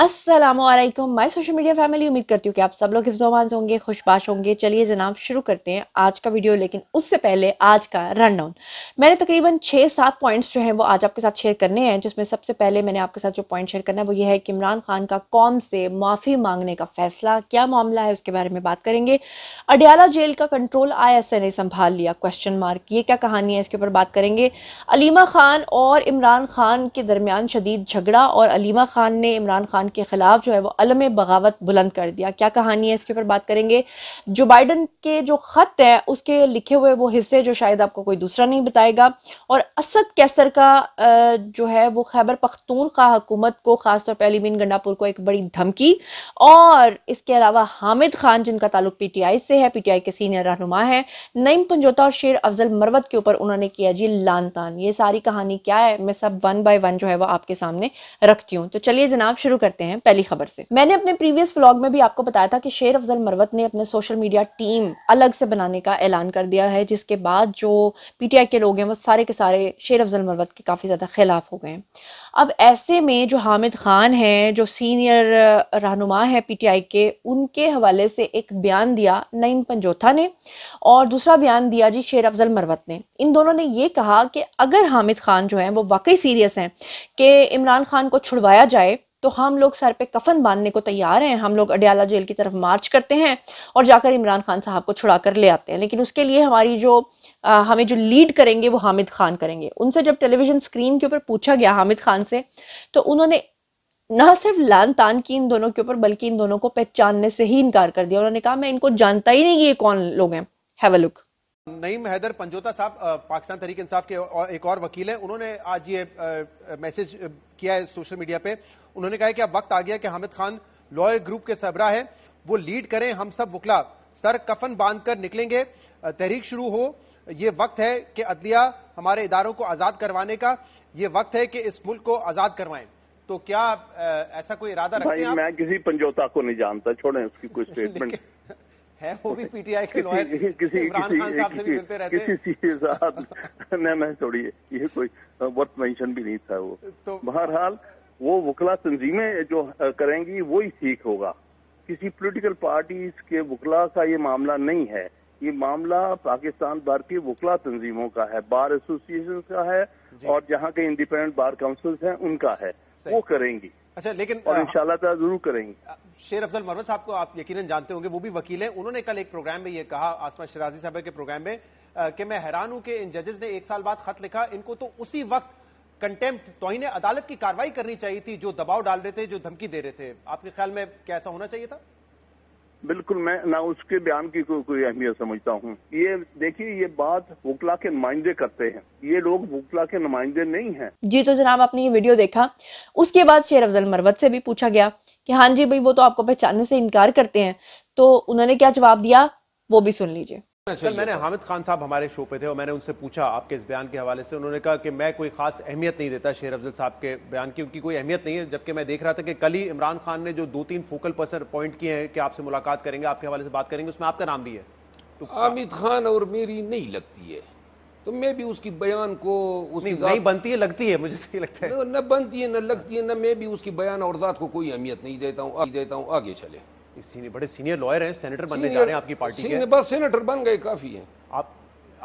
Aslam my social media family उम्मीद करती हूँ कि आप सब लोग हिफ्जोमानस होंगे खुशबाश होंगे चलिए जनाब शुरू करते हैं आज का वीडियो लेकिन उससे पहले आज का रन डाउन मैंने तकरीबन छः सात पॉइंट्स जो हैं वो आज आपके साथ शेयर करने हैं जिसमें सबसे पहले मैंने आपके साथ जो पॉइंट शेयर करना है वो ये है कि इमरान खान का कौम से माफ़ी मांगने का फैसला क्या मामला है उसके बारे में बात करेंगे अडियाला जेल का कंट्रोल आई ने संभाल लिया क्वेश्चन मार्क ये क्या कहानी है इसके ऊपर बात करेंगे अलीमा खान और इमरान खान के दरमियान शदीद झगड़ा और अलीमा खान ने इमरान खान के खिलाफ जो है वो अलम बगावत बुलंद कर दिया क्या कहानी है इसके ऊपर बात करेंगे जो बाइडन के जो ख़त है उसके लिखे हुए वो हिस्से जो शायद आपको कोई दूसरा नहीं बताएगा और असद कैसर का जो है वो खैबर पख्तून पख्तूनखा हकूमत को ख़ासतौर पर अलीमीन गंडापुर को एक बड़ी धमकी और इसके अलावा हामिद खान जिनका ताल्लुक पी टी आई से है पी टी आई के सीनियर रहनुमा है नईम पंजोता और शेर अफजल मरवत के ऊपर उन्होंने किया जी लान तान ये सारी कहानी क्या है मैं सब वन बाय वन जो है वो आपके सामने रखती हूँ तो चलिए जनाब शुरू करते सकते हैं पहली खबर से मैंने अपने प्रीवियस व्लॉग में भी आपको बताया था कि शेर अफजल मरवत ने अपने सोशल मीडिया टीम अलग से बनाने का ऐलान कर दिया है जिसके बाद जो पीटीआई के लोग हैं वो सारे के सारे शेर अफजल मरवत के काफ़ी ज़्यादा खिलाफ हो गए अब ऐसे में जो हामिद खान है जो सीनियर रहनुमा है पीटीआई के उनके हवाले से एक बयान दिया नईम पंजोथा ने और दूसरा बयान दिया जी शेर अफजल मरवत ने इन दोनों ने ये कहा कि अगर हामिद खान जो है वो वाकई सीरियस हैं कि इमरान खान को छुड़वाया जाए तो हम लोग सर पे कफन बांधने को तैयार हैं हम लोग अडयाला जेल की तरफ मार्च करते हैं और जाकर इमरान खान साहब को छुड़ा कर ले आते हैं लेकिन उसके लिए हमारी जो आ, हमें जो लीड करेंगे वो हामिद खान करेंगे उनसे जब टेलीविजन स्क्रीन के ऊपर पूछा गया हामिद खान से तो उन्होंने ना सिर्फ लान तान की इन दोनों के ऊपर बल्कि इन दोनों को पहचानने से ही इनकार कर दिया उन्होंने कहा मैं इनको जानता ही नहीं कि ये कौन लोग हैं have a look Naeem Haider Panjota साहब पाकिस्तान तहरीक इंसाफ के एक और वकील हैं उन्होंने आज ये मैसेज किया है सोशल मीडिया पे उन्होंने कहा कि अब वक्त आ गया कि हामिद खान लॉयर ग्रुप के सबरा है वो लीड करें हम सब वकला सर कफन बांध कर निकलेंगे तहरीक शुरू हो ये वक्त है कि अदलिया हमारे इदारों को आज़ाद करवाने का ये वक्त है कि इस मुल्क को आज़ाद करवाएं तो क्या ऐसा कोई इरादा रखते हैं आप? मैं किसी पंजोता को नहीं जानता छोड़ें उसकी कोई स्टेटमेंट है वो भी पीटीआई के लॉयर किसी इमरान खान साहब से भी मिलते रहते हैं किसी साथ न मैं छोड़िए ये कोई वर्थ मेंशन भी नहीं था वो तो बहरहाल वो वकला तंजीमें जो करेंगी वो ही ठीक होगा किसी पॉलिटिकल पार्टीज के वकला का ये मामला नहीं है ये मामला पाकिस्तान भारतीय की वकला तंजीमों का है बार एसोसिएशन का है और जहाँ के इंडिपेंडेंट बार काउंसिल्स हैं उनका है वो करेंगी अच्छा लेकिन और जरूर करेंगे शेर अफजल मरवत साहब को आप यकीनन जानते होंगे वो भी वकील हैं उन्होंने कल एक प्रोग्राम में ये कहा आसमा शराजी साहब के प्रोग्राम में कि मैं हैरान हूं कि इन जजेस ने एक साल बाद खत लिखा इनको तो उसी वक्त कंटेम्प्ट तो इन्हें अदालत की कार्रवाई करनी चाहिए थी जो दबाव डाल रहे थे जो धमकी दे रहे थे आपके ख्याल में कैसा होना चाहिए था बिल्कुल मैं ना उसके बयान की को, कोई अहमियत समझता हूँ ये देखिए ये बात वकला के नुमाइंदे करते हैं ये लोग वकला के नुमाइंदे नहीं हैं जी तो जनाब आपने ये वीडियो देखा उसके बाद शेर अफजल मरवत से भी पूछा गया कि हाँ जी भाई वो तो आपको पहचानने से इनकार करते हैं तो उन्होंने क्या जवाब दिया वो भी सुन लीजिए कल मैंने हामिद खान साहब हमारे शो पे थे और मैंने उनसे पूछा आपके इस बयान के हवाले से उन्होंने कहा कि मैं कोई खास अहमियत नहीं देता शेर अफजल साहब के बयान की उनकी कोई अहमियत नहीं है जबकि मैं देख रहा था कि कल ही इमरान खान ने जो दो तीन फोकल पर्सन पॉइंट किए हैं कि आपसे मुलाकात करेंगे आपके हवाले से बात करेंगे उसमें आपका नाम भी है तो हामिद खान और मेरी नहीं लगती है तो मैं भी उसकी बयान को उसकी नहीं, नहीं बनती है लगती है मुझे सही तो लगता है न बनती है न लगती है न मैं भी उसकी बयान और ज़ात को कोई अहमियत नहीं देता हूँ देता हूँ आगे चले बड़े सीनियर लॉयर हैं सेनेटर बनने जा रहे हैं आपकी पार्टी के बस सेनेटर बन गए काफ़ी हैं आप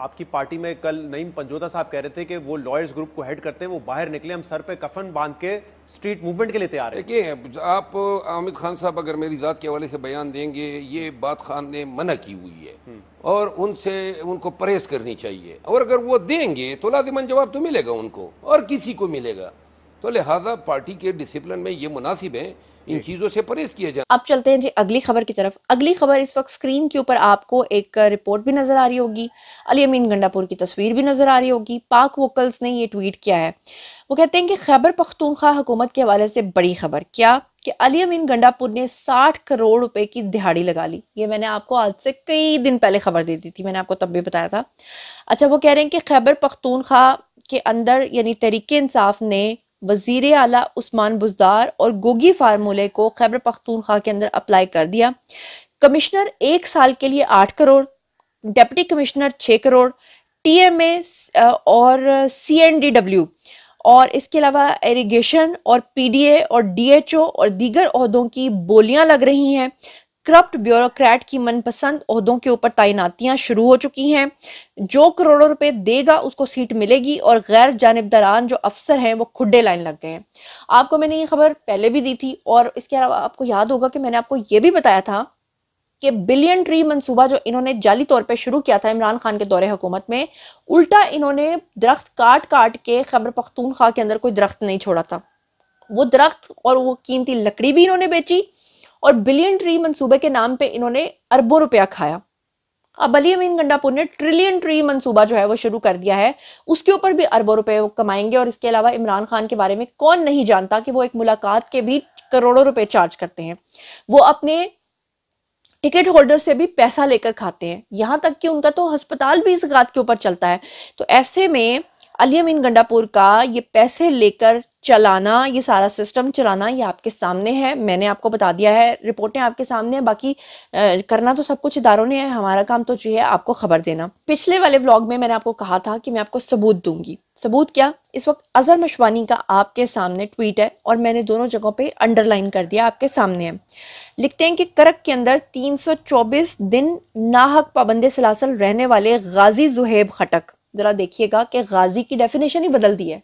आपकी पार्टी में कल नईम पंजोदा साहब कह रहे थे कि वो लॉयर्स ग्रुप को हेड करते हैं वो बाहर निकले हम सर पे कफन बांध के स्ट्रीट मूवमेंट के लिए तैयार हैं देखिए आप आमिर खान साहब अगर मेरी ज़ात के हवाले से बयान देंगे ये बात खान ने मना की हुई है हम्म। और उनसे उनको परहेज करनी चाहिए और अगर वो देंगे तो लाजिमन जवाब तो मिलेगा उनको और किसी को मिलेगा तो लिहाजा पार्टी के डिसिप्लिन में ये मुनासिब है इन चीजों से परहेज किया जाए अब चलते हैं जी अगली खबर की तरफ अगली खबर इस वक्त स्क्रीन के ऊपर आपको एक रिपोर्ट भी नजर आ रही होगी अली अमीन गंडापुर की तस्वीर भी नजर आ रही होगी पाक वोकल्स ने ये ट्वीट किया है वो कहते हैं कि खैबर पख्तूनखा हुकूमत के हवाले से बड़ी खबर क्या कि अली अमीन गंडापुर ने 60 करोड़ रुपए की दिहाड़ी लगा ली ये मैंने आपको आज से कई दिन पहले खबर दे दी थी मैंने आपको तब भी बताया था अच्छा वो कह रहे हैं कि खैबर पख्तूनखा के अंदर यानी तरीके इंसाफ ने वजीर अला उस्मान बुजदार और गोगी फार्मूले को खैबर पख्तूनख्वा के अंदर अप्लाई कर दिया कमिश्नर एक साल के लिए आठ करोड़ डेप्टी कमिश्नर छः करोड़ टी एम ए और सी एन डी डब्ल्यू और इसके अलावा इरिगेशन और पी डी ए और डी एच ओ और दीगर अहदों की बोलियां लग रही हैं करप्ट ब्यूरोक्रेट की मनपसंद अहदों के ऊपर तैनातियां शुरू हो चुकी हैं जो करोड़ों रुपए देगा उसको सीट मिलेगी और गैर जानबदारान जो अफसर हैं वो खुडे लाइन लग गए हैं आपको मैंने ये खबर पहले भी दी थी और इसके अलावा आपको याद होगा कि मैंने आपको ये भी बताया था कि बिलियन ट्री मंसूबा जो इन्होंने जाली तौर पे शुरू किया था इमरान खान के दौरे हुकूमत में उल्टा इन्होंने दरख्त काट काट के खबर पख्तूनख्वा के अंदर कोई दरख्त नहीं छोड़ा था वो दरख्त और वो कीमती लकड़ी भी इन्होंने बेची और बिलियन ट्री मंसूबे के नाम पे इन्होंने अरबों रुपया खाया अब अली अमीन गंडापुर ने ट्रिलियन ट्री मंसूबा जो है वो शुरू कर दिया है उसके ऊपर भी अरबों रुपए कमाएंगे और इसके अलावा इमरान खान के बारे में कौन नहीं जानता कि वो एक मुलाकात के भी करोड़ों रुपए चार्ज करते हैं वो अपने टिकट होल्डर से भी पैसा लेकर खाते हैं यहां तक कि उनका तो अस्पताल भी इस गात के ऊपर चलता है तो ऐसे में अली अमीन गंडापुर का ये पैसे लेकर चलाना ये सारा सिस्टम चलाना ये आपके सामने है मैंने आपको बता दिया है रिपोर्टें आपके सामने हैं बाकी आ, करना तो सब कुछ इदारों ने है हमारा काम तो जो है आपको खबर देना पिछले वाले व्लॉग में मैंने आपको कहा था कि मैं आपको सबूत दूंगी सबूत क्या इस वक्त अजहर मशवानी का आपके सामने ट्वीट है और मैंने दोनों जगहों पर अंडरलाइन कर दिया आपके सामने है लिखते हैं कि करक के अंदर तीन दिन नाहक पाबंद सलासल रहने वाले गाजी जुहेब खटक ज़रा देखिएगा कि गाजी की डेफिनेशन ही बदल दी है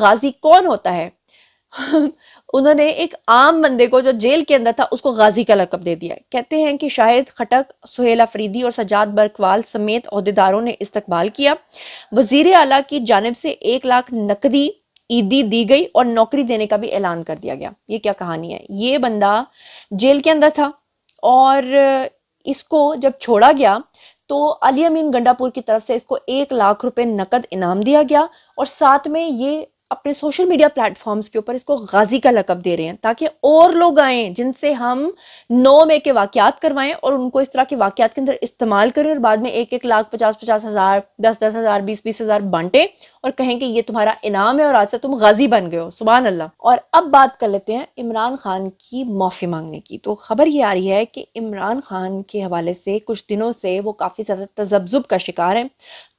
गाजी कौन होता है उन्होंने एक आम बंदे को जो जेल के अंदर था उसको गाजी का लकब दे दिया कहते हैं कि शाहिद खटक सुहेल अफरीदी और सजाद बरकवाल समेत अहदेदारों ने इस्तकबाल किया वजीर अला की जानब से एक लाख नकदी ईदी दी गई और नौकरी देने का भी ऐलान कर दिया गया ये क्या कहानी है ये बंदा जेल के अंदर था और इसको जब छोड़ा गया तो अली अमीन गंडापुर की तरफ से इसको एक लाख रुपए नकद इनाम दिया गया और साथ में ये अपने सोशल मीडिया प्लेटफॉर्म्स के ऊपर इसको गाजी का लकब दे रहे हैं ताकि और लोग आए जिनसे हम नौ में के वाकत करवाएं और उनको इस तरह के वाकत के अंदर इस्तेमाल करें और बाद में एक एक लाख पचास पचास हज़ार दस दस हज़ार बीस बीस हज़ार बांटें और कहें कि ये तुम्हारा इनाम है और आज से तुम गाजी बन गए हो सुबह अल्लाह और अब बात कर लेते हैं इमरान खान की माफ़ी मांगने की तो खबर ये आ रही है कि इमरान खान के हवाले से कुछ दिनों से वो काफ़ी ज़्यादा तजब्जुब का शिकार है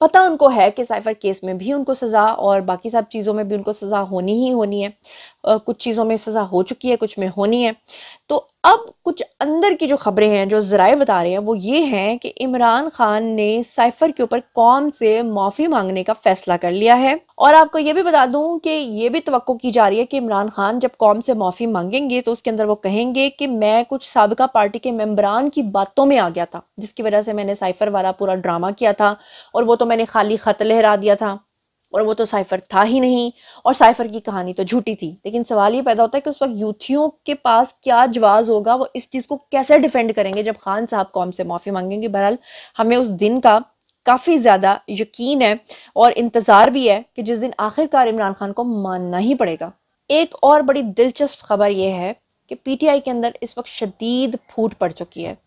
पता उनको है कि साइफर केस में भी उनको सज़ा और बाकी सब चीज़ों में भी इनको सज़ा होनी ही होनी है आ, कुछ चीज़ों में सज़ा हो चुकी है कुछ में होनी है तो अब कुछ अंदर की जो खबरें हैं जो ज़राए बता रहे हैं वो ये हैं कि इमरान खान ने साइफर के ऊपर कौम से माफ़ी मांगने का फैसला कर लिया है और आपको ये भी बता दूं कि ये भी तो की जा रही है कि इमरान खान जब कौम से माफ़ी मांगेंगे तो उसके अंदर वो कहेंगे कि मैं कुछ सबका पार्टी के मेम्बरान की बातों में आ गया था जिसकी वजह से मैंने साइफर वाला पूरा ड्रामा किया था और वो तो मैंने खाली ख़त लहरा दिया था और वो तो साइफर था ही नहीं और साइफर की कहानी तो झूठी थी लेकिन सवाल ये पैदा होता है कि उस वक्त यूथियों के पास क्या जवाब होगा वो इस चीज़ को कैसे डिफेंड करेंगे जब खान साहब कौम से माफ़ी मांगेंगे बहरहाल हमें उस दिन का काफ़ी ज़्यादा यकीन है और इंतज़ार भी है कि जिस दिन आखिरकार इमरान खान को मानना ही पड़ेगा एक और बड़ी दिलचस्प खबर यह है कि पीटीआई के अंदर इस वक्त शदीद फूट पड़ चुकी है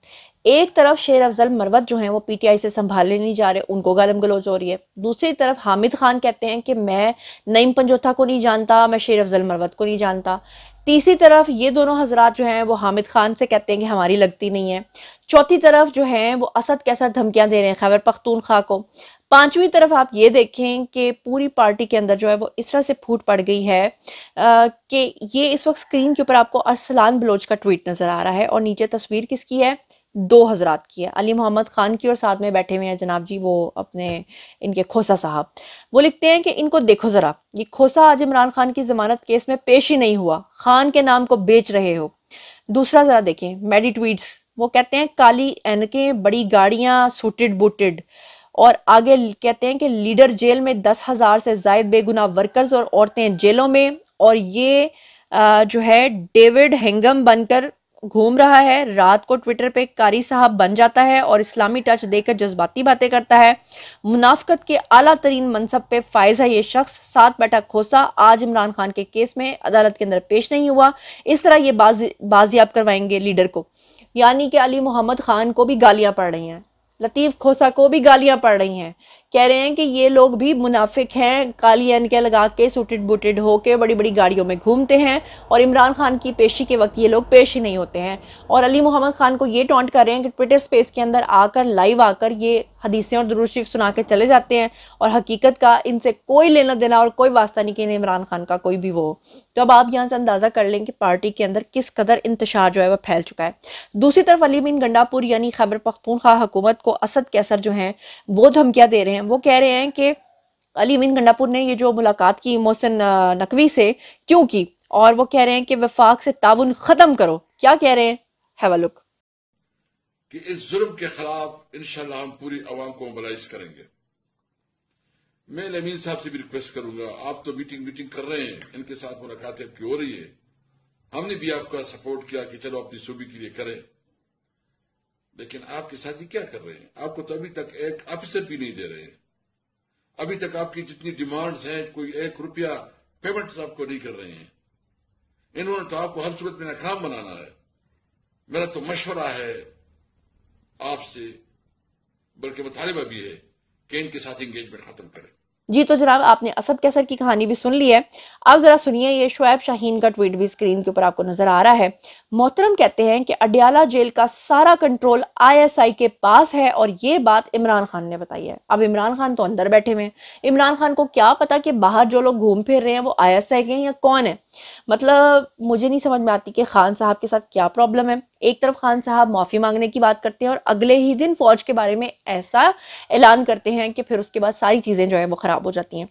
एक तरफ शेर अफजल मरवत जो है वो पीटीआई से संभाले नहीं जा रहे उनको गालम गलोच हो रही है दूसरी तरफ हामिद खान कहते हैं कि मैं नईम पंजोथा को नहीं जानता मैं शेर अफजल मरवत को नहीं जानता तीसरी तरफ ये दोनों हजरात जो हैं वो हामिद खान से कहते हैं कि हमारी लगती नहीं है चौथी तरफ जो हैं वो असद कैसा धमकियां दे रहे हैं खैबर पख्तूनखा को पांचवी तरफ आप ये देखें कि पूरी पार्टी के अंदर जो है वो इस तरह से फूट पड़ गई है कि ये इस वक्त स्क्रीन के ऊपर आपको अरसलान बलोच का ट्वीट नज़र आ रहा है और नीचे तस्वीर किसकी है दो हजरात की है अली मोहम्मद ख़ान की और साथ में बैठे हुए हैं जनाब जी वो अपने इनके खोसा साहब वो लिखते हैं कि इनको देखो ज़रा ये खोसा आज इमरान खान की जमानत केस में पेश ही नहीं हुआ खान के नाम को बेच रहे हो दूसरा ज़रा देखें मेडी ट्वीट्स वो कहते हैं काली एनके बड़ी गाड़ियां सूटेड बुटेड और आगे कहते हैं कि लीडर जेल में दस हज़ार से जायद बेगुना वर्कर्स और औरतें जेलों में और ये जो है डेविड हेंगम बनकर घूम रहा है रात को ट्विटर पे कारी साहब बन जाता है और इस्लामी टच देकर जज्बाती बातें करता है मुनाफकत के आला तरीन मनसब पे फायज है ये शख्स साथ बैठा खोसा आज इमरान खान के केस में अदालत के अंदर पेश नहीं हुआ इस तरह ये बाजी बाजियाब करवाएंगे लीडर को यानी कि अली मोहम्मद खान को भी गालियां पड़ रही हैं लतीफ़ खोसा को भी गालियां पड़ रही हैं कह रहे हैं कि ये लोग भी मुनाफिक हैं काली के लगा के सूटेड बुटेड होके बड़ी बड़ी गाड़ियों में घूमते हैं और इमरान खान की पेशी के वक्त ये लोग पेश ही नहीं होते हैं और अली मोहम्मद खान को ये टॉन्ट कर रहे हैं कि ट्विटर स्पेस के अंदर आकर लाइव आकर ये हदीसें और दुरुद शरीफ सुना के चले जाते हैं और हकीकत का इनसे कोई लेना देना और कोई वास्ता नहीं कि इमरान खान का कोई भी वो तो अब आप यहाँ से अंदाज़ा कर लें कि पार्टी के अंदर किस कदर इंतशार जो है वह फैल चुका है दूसरी तरफ अली बिन गंडापुर यानी खैबर पख्तूनख्वा हुकूमत को असद के असर जो हैं वो धमकियाँ दे रहे हैं हैं वो कह रहे हैं कि अली अमीन गंडापुर ने ये जो मुलाकात की मोहसिन नकवी से क्यों की और वो कह रहे हैं कि वफाक से ताउन ख़त्म करो क्या कह रहे हैं हैवालुक कि इस जुर्म के खिलाफ इंशाल्लाह हम पूरी आवाम को मोबालाइज करेंगे मैं लमीन साहब से भी रिक्वेस्ट करूंगा आप तो मीटिंग मीटिंग कर रहे हैं इनके साथ मुलाकातें आपकी हो रही है हमने भी आपका सपोर्ट किया कि चलो अपनी सूबी के लिए करें लेकिन आपके साथी क्या कर रहे हैं आपको तो अभी तक एक अफसर भी नहीं दे रहे हैं अभी तक आपकी जितनी डिमांड्स हैं कोई एक रुपया पेमेंट तो आपको नहीं कर रहे हैं इन्होंने तो आपको हर सूरत में नाकाम बनाना है मेरा तो मशवरा है आपसे बल्कि मुतालबा भी है कि इनके साथ इंगेजमेंट खत्म करें जी तो जनाब आपने असद कैसर की कहानी भी सुन ली है अब जरा सुनिए ये शुएब शाहीन का ट्वीट भी स्क्रीन के ऊपर आपको नजर आ रहा है मोहतरम कहते हैं कि अडियाला जेल का सारा कंट्रोल आईएसआई के पास है और ये बात इमरान खान ने बताई है अब इमरान खान तो अंदर बैठे हुए हैं इमरान खान को क्या पता कि बाहर जो लोग घूम फिर रहे हैं वो आईएसआई के हैं या कौन है मतलब मुझे नहीं समझ में आती कि खान साहब के साथ क्या प्रॉब्लम है एक तरफ खान साहब माफी मांगने की बात करते हैं और अगले ही दिन फौज के बारे में ऐसा ऐलान करते हैं कि फिर उसके बाद सारी चीजें जो है वो खराब हो जाती हैं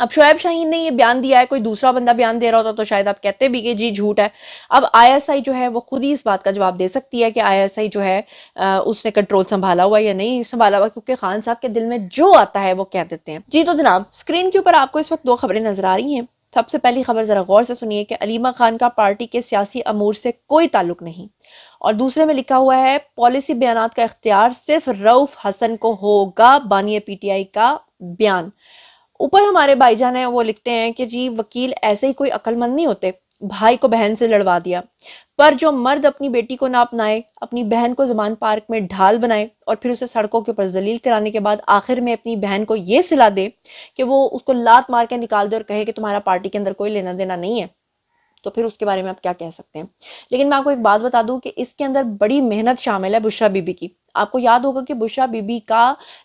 अब शोएब शाहीन ने ये बयान दिया है कोई दूसरा बंदा बयान दे रहा होता तो शायद आप कहते भी कि जी झूठ है अब आईएसआई जो है वो खुद ही इस बात का जवाब दे सकती है कि आईएसआई जो है आ, उसने कंट्रोल संभाला हुआ या नहीं संभाला हुआ क्योंकि खान साहब के दिल में जो आता है वो कह देते हैं जी तो जनाब स्क्रीन के ऊपर आपको इस वक्त दो खबरें नजर आ रही हैं सबसे पहली खबर जरा गौर से सुनिए कि अलीमा खान का पार्टी के सियासी अमूर से कोई ताल्लुक नहीं और दूसरे में लिखा हुआ है पॉलिसी बयान का इख्तियार सिर्फ रऊफ हसन को होगा बानिया पीटीआई का बयान ऊपर हमारे भाईजान है वो लिखते हैं कि जी वकील ऐसे ही कोई अकलमंद नहीं होते भाई को बहन से लड़वा दिया पर जो मर्द अपनी बेटी को ना अपनाए अपनी बहन को जमान पार्क में ढाल बनाए और फिर उसे सड़कों के ऊपर जलील कराने के बाद आखिर में अपनी बहन को ये सिला दे कि वो उसको लात मार के निकाल दे और कहे कि तुम्हारा पार्टी के अंदर कोई लेना देना नहीं है तो फिर उसके बारे में आप क्या कह सकते हैं लेकिन मैं आपको एक बात बता दूं कि इसके अंदर बड़ी मेहनत शामिल है बुशरा बीबी की आपको याद होगा कि बुशरा बीबी का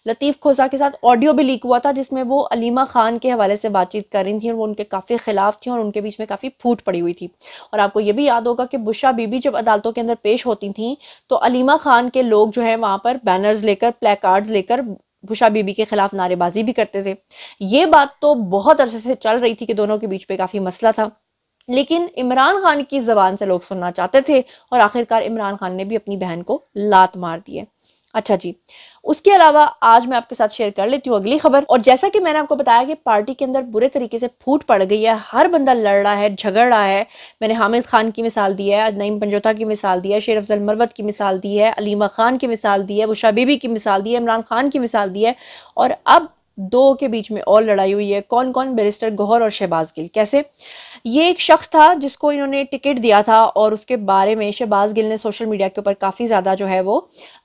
लतीफ़ खोसा के साथ ऑडियो भी लीक हुआ था जिसमें वो अलीमा खान के हवाले से बातचीत कर रही थी और वो उनके काफ़ी खिलाफ थी और उनके बीच में काफ़ी फूट पड़ी हुई थी और आपको ये भी याद होगा कि बुशरा बीबी जब अदालतों के अंदर पेश होती थी तो अलीमा खान के लोग जो है वहाँ पर बैनर्स लेकर प्ले लेकर बुशा बीबी के खिलाफ नारेबाजी भी करते थे ये बात तो बहुत अरसे से चल रही थी कि दोनों के बीच पे काफ़ी मसला था लेकिन इमरान खान की जबान से लोग सुनना चाहते थे और आखिरकार इमरान खान ने भी अपनी बहन को लात मार दी है अच्छा जी उसके अलावा आज मैं आपके साथ शेयर कर लेती हूँ अगली खबर और जैसा कि मैंने आपको बताया कि पार्टी के अंदर बुरे तरीके से फूट पड़ गई है हर बंदा लड़ रहा है झगड़ रहा है मैंने हामिद खान की मिसाल दी है नईम पंजोता की मिसाल दी है शेर अफजल मरवत की मिसाल दी है अलीमा खान की मिसाल दी है बुशा बीबी की मिसाल दी है इमरान खान की मिसाल दी है और अब दो के बीच में और लड़ाई हुई है कौन कौन बैरिस्टर गौहर और शहबाज गिल कैसे ये एक शख्स था जिसको इन्होंने टिकट दिया था और उसके बारे में शहबाज गिल ने सोशल मीडिया के ऊपर काफ़ी ज़्यादा जो है वो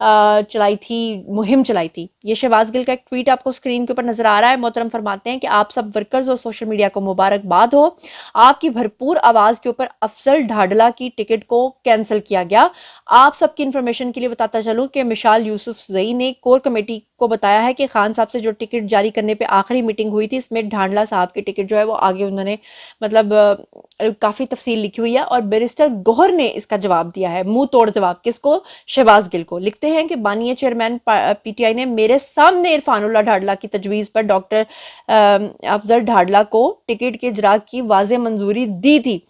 चलाई थी मुहिम चलाई थी ये शहबाज गिल का एक ट्वीट आपको स्क्रीन के ऊपर नज़र आ रहा है मोहतरम फरमाते हैं कि आप सब वर्कर्स और सोशल मीडिया को मुबारकबाद हो आपकी भरपूर आवाज़ के ऊपर अफसल ढाडला की टिकट को कैंसिल किया गया आप सबकी इन्फॉर्मेशन के लिए बताता चलूँ कि मिशाल यूसुफ जई ने कोर कमेटी को बताया है कि खान साहब से जो टिकट जारी करने पर आखिरी मीटिंग हुई थी इसमें ढांडला साहब की टिकट जो है वो आगे उन्होंने मतलब काफ़ी तफसील लिखी हुई है और बैरिस्टर गोहर ने इसका जवाब दिया है मुंह तोड़ जवाब किसको शहबाज गिल को लिखते हैं कि बानिया चेयरमैन पीटीआई ने मेरे सामने इरफान उल्ला ढाडला की तजवीज़ पर डॉक्टर अफजल ढाडला को टिकट के इजरा की वाज मंजूरी दी थी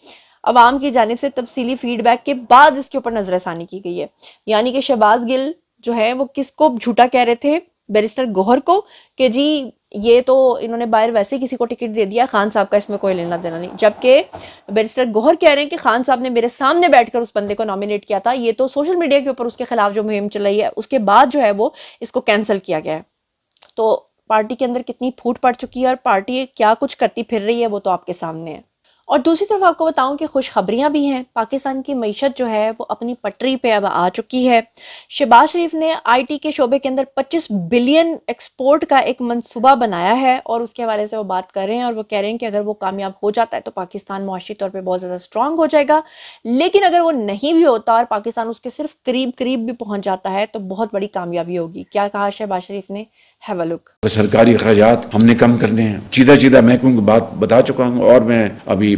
अवाम की जानब से तफसीली फीडबैक के बाद इसके ऊपर नज़रसानी की गई है यानी कि शहबाज गिल जो है वो किसको झूठा कह रहे थे बैरिस्टर गोहर को कि जी ये तो इन्होंने बाहर वैसे ही किसी को टिकट दे दिया खान साहब का इसमें कोई लेना देना नहीं जबकि बैरिस्टर गौहर कह रहे हैं कि खान साहब ने मेरे सामने बैठकर उस बंदे को नॉमिनेट किया था ये तो सोशल मीडिया के ऊपर उसके खिलाफ जो मुहिम चलाई है उसके बाद जो है वो इसको कैंसिल किया गया है तो पार्टी के अंदर कितनी फूट पड़ चुकी है और पार्टी क्या कुछ करती फिर रही है वो तो आपके सामने है और दूसरी तरफ आपको बताऊं कि खुशखबरियां भी हैं पाकिस्तान की मीशत जो है वो अपनी पटरी पे अब आ चुकी है शहबाज शरीफ ने आईटी के शोबे के अंदर 25 बिलियन एक्सपोर्ट का एक मंसूबा बनाया है और उसके हवाले से वो बात कर रहे हैं और वो कह रहे हैं कि अगर वो कामयाब हो जाता है तो पाकिस्तान मुआशी तौर पर बहुत ज़्यादा स्ट्रांग हो जाएगा लेकिन अगर वो नहीं भी होता और पाकिस्तान उसके सिर्फ करीब करीब भी पहुँच जाता है तो बहुत बड़ी कामयाबी होगी क्या कहा शहबाज शरीफ ने हैव अ लुक सरकारी अखराज हमने कम करने हैं सीधा सीधा मैं क्योंकि बात बता चुका हूँ और मैं अभी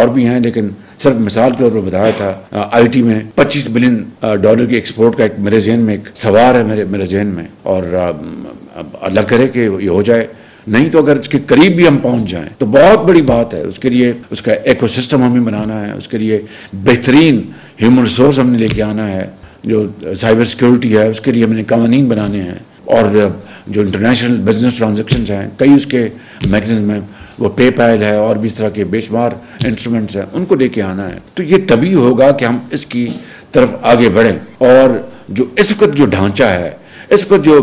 और भी हैं लेकिन सिर्फ मिसाल के तौर पर बताया था आईटी में 25 बिलियन डॉलर की एक्सपोर्ट का एक मेरे जहन में एक सवार है मेरे मेरे जहन में और अलग करे कि ये हो जाए नहीं तो अगर इसके करीब भी हम पहुंच जाएं तो बहुत बड़ी बात है उसके लिए उसका इकोसिस्टम हमें बनाना है उसके लिए बेहतरीन ह्यूमन रिसोर्स हमने लेके आना है जो साइबर सिक्योरिटी है उसके लिए हमने कानून बनाने हैं और जो इंटरनेशनल बिजनेस ट्रांजेक्शन हैं कई उसके मैकेनिज्म हैं वो पे पैल है और भी इस तरह के बेशुमार इंस्ट्रूमेंट्स हैं उनको लेके आना है तो ये तभी होगा कि हम इसकी तरफ आगे बढ़ें और जो इस वक्त जो ढांचा है इस वक्त जो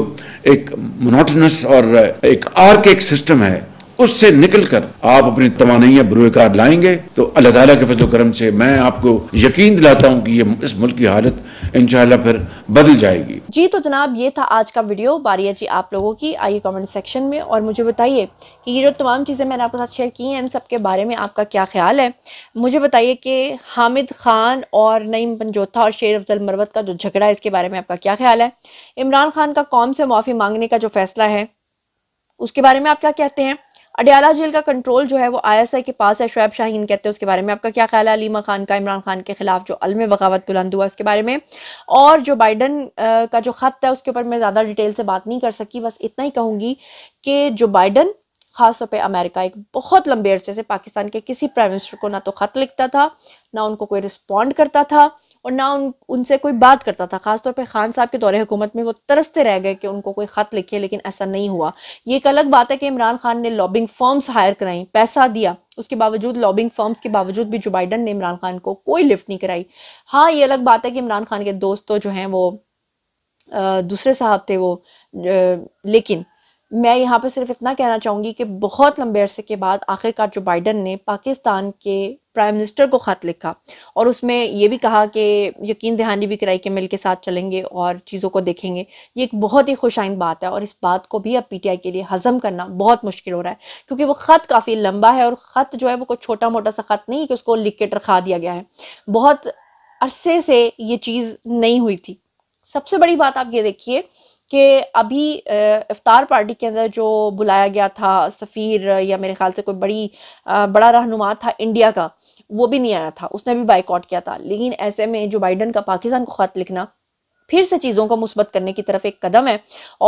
एक मोनोटनस और एक के एक सिस्टम है उससे निकलकर आप अपनी तोानियाँ बुरकार लाएंगे तो अल्लाह ताला के फजल करम से मैं आपको यकीन दिलाता हूँ कि ये इस मुल्क की हालत इनशाला फिर बदल जाएगी जी तो जनाब ये था आज का वीडियो बारिया जी आप लोगों की आइए कमेंट सेक्शन में और मुझे बताइए कि ये जो तमाम चीज़ें मैंने आपके साथ शेयर की हैं इन सब के बारे में आपका क्या ख्याल है मुझे बताइए कि हामिद खान और नईम पंजोथा और शेर अफजल मरवत का जो झगड़ा है इसके बारे में आपका क्या ख्याल है इमरान खान का कौम से माफ़ी मांगने का जो फैसला है उसके बारे में आप क्या कहते हैं अडयाला जेल का कंट्रोल जो है वो आईएसआई के पास है शुएब शाहीन कहते हैं उसके बारे में आपका क्या ख्याल है अलीमा खान का इमरान खान के खिलाफ जो अलम बगावत बुलंद हुआ उसके बारे में और जो बाइडन का जो खत है उसके ऊपर मैं ज़्यादा डिटेल से बात नहीं कर सकी बस इतना ही कहूँगी कि जो बाइडन ख़ासतौर पे अमेरिका एक बहुत लंबे अरसे से पाकिस्तान के किसी प्राइम मिनिस्टर को ना तो ख़त लिखता था ना उनको कोई रिस्पॉन्ड करता था और ना उन उनसे कोई बात करता था ख़ासतौर पे खान साहब के दौरे हुकूमत में वो तरसते रह गए कि उनको कोई ख़त लिखे लेकिन ऐसा नहीं हुआ ये एक अलग बात है कि इमरान खान ने लॉबिंग फर्म्स हायर कराई पैसा दिया उसके बावजूद लॉबिंग फर्म्स के बावजूद भी जो बाइडन ने इमरान खान को कोई लिफ्ट नहीं कराई हाँ ये अलग बात है कि इमरान खान के दोस्त तो जो हैं वो दूसरे साहब थे वो लेकिन मैं यहाँ पर सिर्फ इतना कहना चाहूँगी कि बहुत लंबे अरसे के बाद आखिरकार जो बाइडन ने पाकिस्तान के प्राइम मिनिस्टर को ख़त लिखा और उसमें ये भी कहा कि यकीन दहानी भी किराए के मिल के साथ चलेंगे और चीज़ों को देखेंगे ये एक बहुत ही खुशाइन बात है और इस बात को भी अब पीटीआई के लिए हज़म करना बहुत मुश्किल हो रहा है क्योंकि वो ख़त काफ़ी लंबा है और ख़त जो है वो कोई छोटा मोटा सा ख़त नहीं कि उसको लिख के टरखा दिया गया है बहुत अरसे से ये चीज़ नहीं हुई थी सबसे बड़ी बात आप ये देखिए कि अभी इफ्तार पार्टी के अंदर जो बुलाया गया था सफ़ीर या मेरे ख्याल से कोई बड़ी बड़ा रहनुमा था इंडिया का वो भी नहीं आया था उसने भी बाइकआउट किया था लेकिन ऐसे में जो बाइडन का पाकिस्तान को ख़त लिखना फिर से चीज़ों को मुस्बत करने की तरफ एक कदम है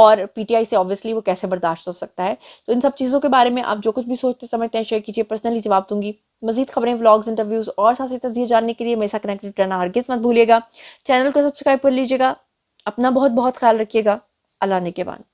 और पीटीआई से ऑब्वियसली वो कैसे बर्दाश्त हो सकता है तो इन सब चीज़ों के बारे में आप जो कुछ भी सोचते समझते हैं शेयर कीजिए पर्सनली जवाब दूंगी मजीद खबरें व्लॉग्स इंटरव्यूज और साथ ही तजिए जानने के लिए मेरे साथ कनेक्टेड रहना हर मत भूलिएगा चैनल को सब्सक्राइब कर लीजिएगा अपना बहुत बहुत ख्याल रखिएगा अल्लाह ने के बान